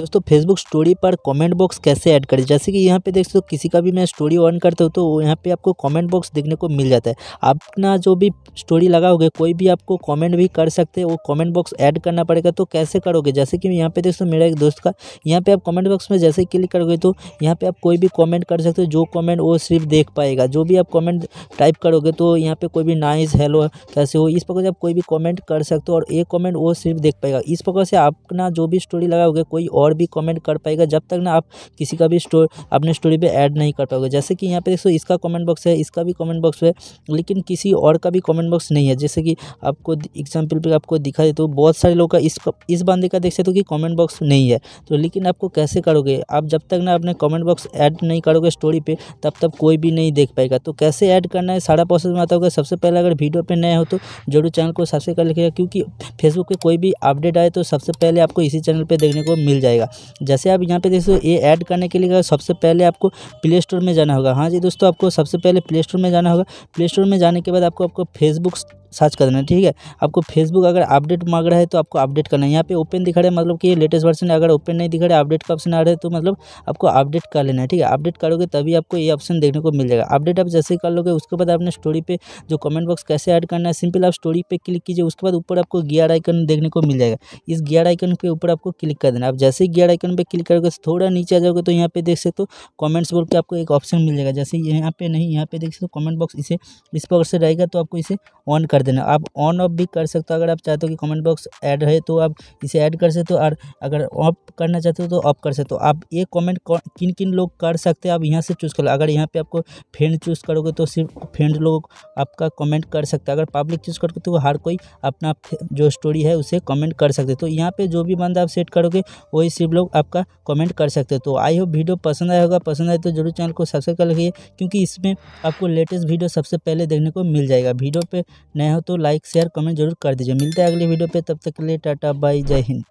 दोस्तों Facebook story पर comment box कैसे ऐड करें जैसे कि यहाँ पे देख सकते हो किसी का भी मैं स्टोरी ऑन करता हूँ तो यहाँ पे आपको कमेंट बॉक्स देखने को मिल जाता है अपना जो भी स्टोरी लगाओगे कोई भी आपको कमेंट भी कर सकते हैं वो कमेंट बॉक्स ऐड करना पड़ेगा तो कैसे करोगे जैसे कि यहाँ पे देख सकते मेरा एक दोस्त का यहाँ पे आप कॉमेंट बॉक्स में जैसे क्लिक करोगे तो यहाँ पे आप कोई भी कॉमेंट कर सकते हो जो कॉमेंट वो सिर्फ देख पाएगा जो भी आप कॉमेंट टाइप करोगे तो यहाँ पर कोई भी नाइस हेलो कैसे हो इस प्रकार से आप कोई भी कॉमेंट कर सकते हो और एक कॉमेंट वो सिर्फ देख पाएगा इस प्रकार से अपना जो भी स्टोरी लगाओगे कोई और और भी कमेंट कर पाएगा जब तक ना आप किसी का भी स्टोर अपने स्टोरी पे ऐड नहीं कर पाओगे जैसे कि यहाँ पे देखो इसका कमेंट बॉक्स है इसका भी कमेंट बॉक्स है लेकिन किसी और का भी कमेंट बॉक्स नहीं है जैसे कि आपको एग्जाम्पल पर आपको दिखा दे हो बहुत सारे लोग का इस इस बंदे का देख सकते हो कि कॉमेंट बॉक्स नहीं है तो लेकिन आपको कैसे करोगे आप जब तक ना अपने कॉमेंट बॉक्स ऐड नहीं करोगे स्टोरी पर तब तक कोई भी नहीं देख पाएगा तो कैसे ऐड करना है सारा प्रोसेस में आता होगा सबसे पहले अगर वीडियो पर नए हो तो जरूर चैनल को सबसे कर लिखेगा क्योंकि फेसबुक पर कोई भी अपडेट आए तो सबसे पहले आपको इसी चैनल पर देखने को मिल जाएगा जाएगा जैसे आप यहाँ पे दोस्तों ये ऐड करने के लिए सबसे पहले आपको प्ले स्टोर में जाना होगा हाँ जी दोस्तों आपको सबसे पहले प्ले स्टोर में जाना होगा प्ले स्टोर में जाने के बाद आपको आपको फेसबुक सर्च कर देना ठीक है आपको फेसबुक अगर अपडेट मांग रहा है तो आपको अपडेट करना है यहाँ पे ओपन दिखा रहा है मतलब कि ये लेटेस्ट वर्जन है अगर ओपन नहीं दिखा रहा है अपडेट का ऑप्शन आ रहा है तो मतलब आपको अपडेट कर लेना है ठीक है अपडेट करोगे तभी आपको ये ऑप्शन देखने को मिल जाएगा अपडेट आप जैसे कर लोगे उसके बाद आपने स्टोरी पे जो कमेंट बॉक्स कैसे ऐड करना है सिंपल आप स्टोरी पर क्लिक कीजिए उसके बाद ऊपर आपको गियर आइकन देखने को मिल जाएगा इस गियर आइकन के ऊपर आपको क्लिक कर देना आप जैसे ही गियर आइकन पर क्लिक करोगे थोड़ा नीचे आ जाओगे तो यहाँ पे देख सकते हो कॉमेंट्स बोल के आपको एक ऑप्शन मिल जाएगा जैसे यहाँ पे नहीं यहाँ पे देख सकते हो कॉमेंट बॉक्स इसे इस पर से रहेगा तो आपको इसे ऑन कर कर देना आप ऑन ऑफ भी कर सकते हो अगर आप चाहते हो कि कमेंट बॉक्स ऐड रहे तो आप इसे ऐड कर सकते हो और अगर ऑफ करना चाहते हो तो ऑफ कर सकते हो आप ये कमेंट किन किन लोग कर सकते हैं आप यहाँ से चूज़ कर लो अगर यहाँ पे आपको फ्रेंड चूज़ करोगे तो सिर्फ फ्रेंड लोग आपका कमेंट कर सकते हैं अगर पब्लिक चूज़ करोगे तो हर कोई अपना जो स्टोरी है उसे कमेंट कर सकते तो यहाँ पर जो भी बंदा आप सेट करोगे वही सिर्फ लोग आपका कमेंट कर सकते हो तो आई होप वीडियो पसंद आया होगा पसंद आए तो जरूर चैनल को सब्सक्राइब कर लगे क्योंकि इसमें आपको लेटेस्ट वीडियो सबसे पहले देखने को मिल जाएगा वीडियो पर नया हो तो लाइक शेयर कमेंट जरूर कर दीजिए मिलते हैं अगली वीडियो पे तब तक के लिए टाटा बाय जय हिंद